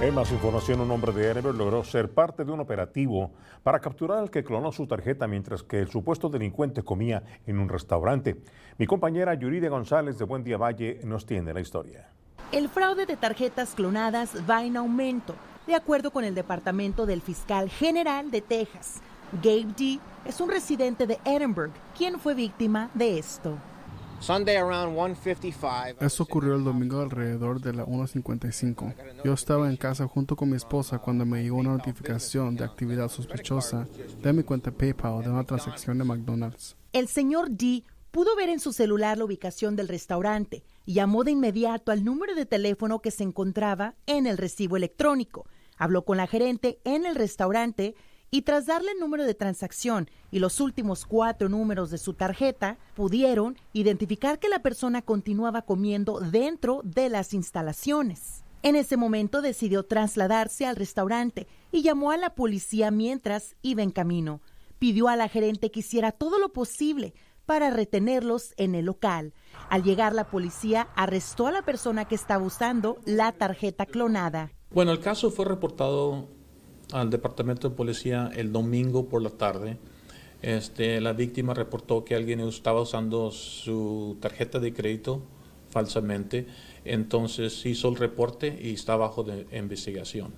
En más información, un hombre de Erebor logró ser parte de un operativo para capturar al que clonó su tarjeta mientras que el supuesto delincuente comía en un restaurante. Mi compañera Yuride González de Buen Día Valle nos tiene la historia. El fraude de tarjetas clonadas va en aumento, de acuerdo con el Departamento del Fiscal General de Texas. Gabe D. es un residente de Edinburgh, quien fue víctima de esto. Eso ocurrió el domingo alrededor de la 1.55. Yo estaba en casa junto con mi esposa cuando me llegó una notificación de actividad sospechosa de mi cuenta PayPal de una transacción de McDonald's. El señor D pudo ver en su celular la ubicación del restaurante y llamó de inmediato al número de teléfono que se encontraba en el recibo electrónico. Habló con la gerente en el restaurante y tras darle el número de transacción y los últimos cuatro números de su tarjeta, pudieron identificar que la persona continuaba comiendo dentro de las instalaciones. En ese momento decidió trasladarse al restaurante y llamó a la policía mientras iba en camino. Pidió a la gerente que hiciera todo lo posible para retenerlos en el local. Al llegar la policía arrestó a la persona que estaba usando la tarjeta clonada. Bueno, el caso fue reportado al departamento de policía el domingo por la tarde. Este, la víctima reportó que alguien estaba usando su tarjeta de crédito falsamente, entonces hizo el reporte y está bajo de investigación.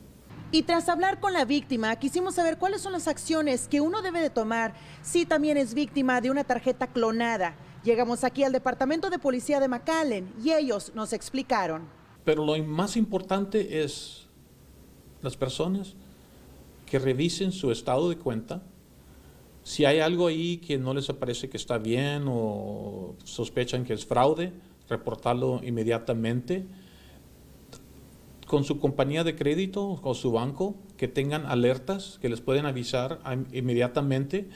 Y tras hablar con la víctima, quisimos saber cuáles son las acciones que uno debe de tomar si también es víctima de una tarjeta clonada. Llegamos aquí al Departamento de Policía de McAllen y ellos nos explicaron. Pero lo más importante es las personas que revisen su estado de cuenta. Si hay algo ahí que no les parece que está bien o sospechan que es fraude, reportarlo inmediatamente. Con su compañía de crédito o su banco, que tengan alertas que les pueden avisar inmediatamente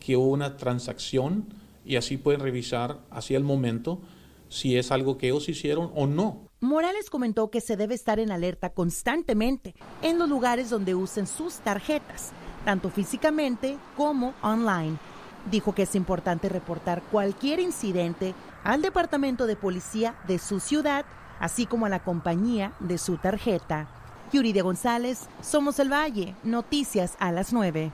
que hubo una transacción y así pueden revisar hacia el momento si es algo que ellos hicieron o no. Morales comentó que se debe estar en alerta constantemente en los lugares donde usen sus tarjetas, tanto físicamente como online. Dijo que es importante reportar cualquier incidente al departamento de policía de su ciudad, así como a la compañía de su tarjeta. Yuridia González, Somos el Valle, Noticias a las 9.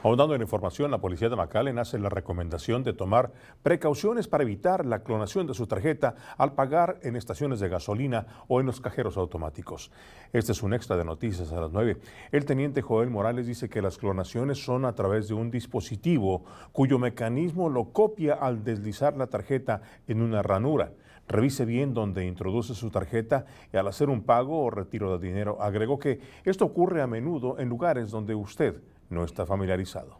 Abundando en información, la policía de McAllen hace la recomendación de tomar precauciones para evitar la clonación de su tarjeta al pagar en estaciones de gasolina o en los cajeros automáticos. Este es un extra de noticias a las 9. El teniente Joel Morales dice que las clonaciones son a través de un dispositivo cuyo mecanismo lo copia al deslizar la tarjeta en una ranura. Revise bien dónde introduce su tarjeta y al hacer un pago o retiro de dinero. Agregó que esto ocurre a menudo en lugares donde usted no está familiarizado.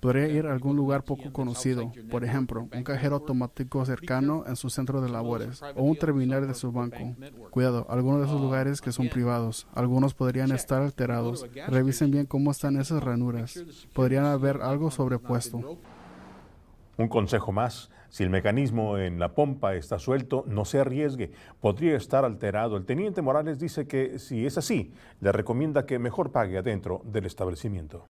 Podría ir a algún lugar poco conocido, por ejemplo, un cajero automático cercano en su centro de labores o un terminal de su banco. Cuidado, algunos de esos lugares que son privados, algunos podrían estar alterados. Revisen bien cómo están esas ranuras. Podrían haber algo sobrepuesto. Un consejo más, si el mecanismo en la pompa está suelto, no se arriesgue, podría estar alterado. El teniente Morales dice que si es así, le recomienda que mejor pague adentro del establecimiento.